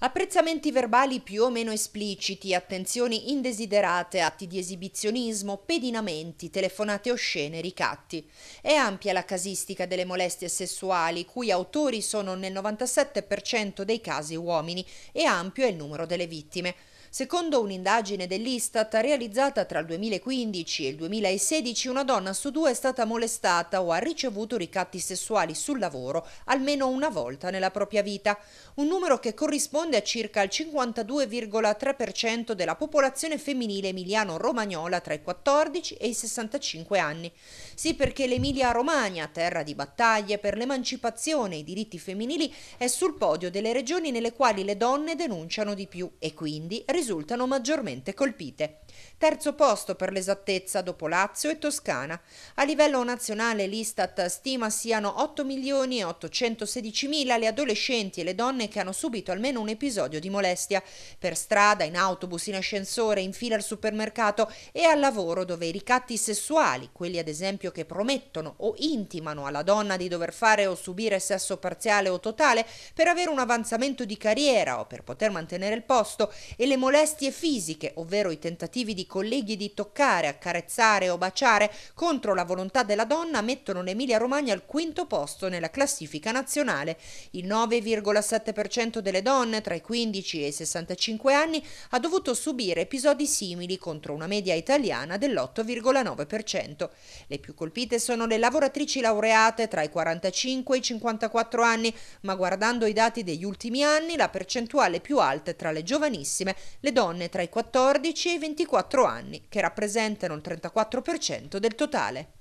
Apprezzamenti verbali più o meno espliciti, attenzioni indesiderate, atti di esibizionismo, pedinamenti, telefonate oscene, ricatti. È ampia la casistica delle molestie sessuali, cui autori sono nel 97% dei casi uomini, e ampio è il numero delle vittime. Secondo un'indagine dell'Istat realizzata tra il 2015 e il 2016, una donna su due è stata molestata o ha ricevuto ricatti sessuali sul lavoro almeno una volta nella propria vita, un numero che corrisponde a circa il 52,3% della popolazione femminile emiliano-romagnola tra i 14 e i 65 anni. Sì perché l'Emilia-Romagna, terra di battaglie per l'emancipazione e i diritti femminili, è sul podio delle regioni nelle quali le donne denunciano di più e quindi risultano maggiormente colpite. Terzo posto per l'esattezza dopo Lazio e Toscana. A livello nazionale l'Istat stima siano 8.816.000 le adolescenti e le donne che hanno subito almeno un episodio di molestia, per strada, in autobus, in ascensore, in fila al supermercato e al lavoro dove i ricatti sessuali, quelli ad esempio che promettono o intimano alla donna di dover fare o subire sesso parziale o totale per avere un avanzamento di carriera o per poter mantenere il posto, e le molestie molestie fisiche, ovvero i tentativi di colleghi di toccare, accarezzare o baciare contro la volontà della donna mettono l'Emilia Romagna al quinto posto nella classifica nazionale. Il 9,7% delle donne tra i 15 e i 65 anni ha dovuto subire episodi simili contro una media italiana dell'8,9%. Le più colpite sono le lavoratrici laureate tra i 45 e i 54 anni, ma guardando i dati degli ultimi anni la percentuale più alta è tra le giovanissime le donne tra i 14 e i 24 anni, che rappresentano il 34% del totale.